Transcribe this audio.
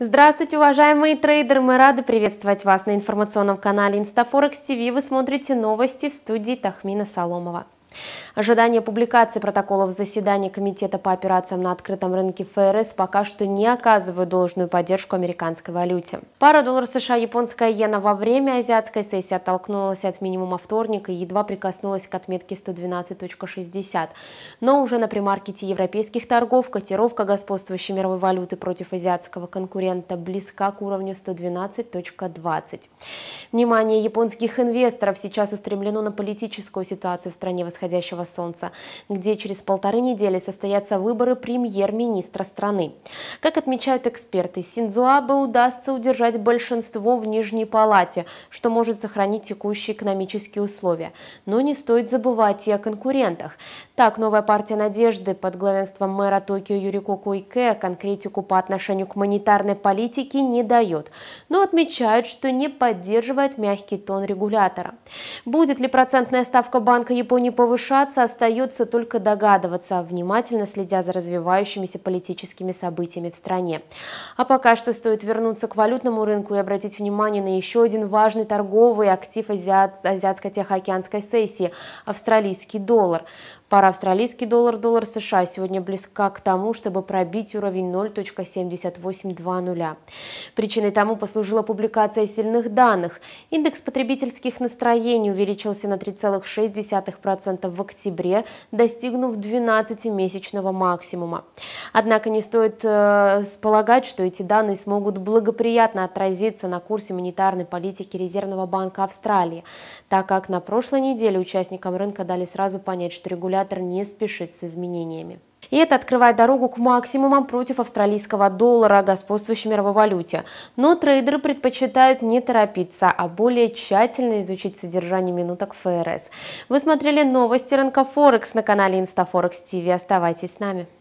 Здравствуйте, уважаемые трейдеры! Мы рады приветствовать вас на информационном канале InstaForex TV. Вы смотрите новости в студии Тахмина Соломова. Ожидание публикации протоколов заседания Комитета по операциям на открытом рынке ФРС пока что не оказывают должную поддержку американской валюте. Пара доллар США японская иена во время азиатской сессии оттолкнулась от минимума вторника и едва прикоснулась к отметке 112.60. Но уже на примаркете европейских торгов котировка господствующей мировой валюты против азиатского конкурента близка к уровню 112.20. Внимание японских инвесторов сейчас устремлено на политическую ситуацию в стране, восходящего солнца, где через полторы недели состоятся выборы премьер-министра страны. Как отмечают эксперты, Синдзо Абе удастся удержать большинство в Нижней Палате, что может сохранить текущие экономические условия. Но не стоит забывать и о конкурентах. Так, новая партия «Надежды» под главенством мэра Токио Юрико Куйке конкретику по отношению к монетарной политике не дает, но отмечают, что не поддерживает мягкий тон регулятора. Будет ли процентная ставка Банка Японии повышена? повышаться, остается только догадываться, внимательно следя за развивающимися политическими событиями в стране. А пока что стоит вернуться к валютному рынку и обратить внимание на еще один важный торговый актив азиат, азиатско-тихоокеанской сессии – австралийский доллар. Пара австралийский доллар, доллар США сегодня близка к тому, чтобы пробить уровень 0.7820. Причиной тому послужила публикация сильных данных. Индекс потребительских настроений увеличился на 3,6% 10% в октябре, достигнув 12-месячного максимума. Однако не стоит э, полагать, что эти данные смогут благоприятно отразиться на курсе монетарной политики Резервного банка Австралии, так как на прошлой неделе участникам рынка дали сразу понять, что регулятор не спешит с изменениями. И это открывает дорогу к максимумам против австралийского доллара, господствующей мировой валюте. Но трейдеры предпочитают не торопиться, а более тщательно изучить содержание минуток ФРС. Вы смотрели новости рынка Форекс на канале Инстафорекс ТВ. Оставайтесь с нами.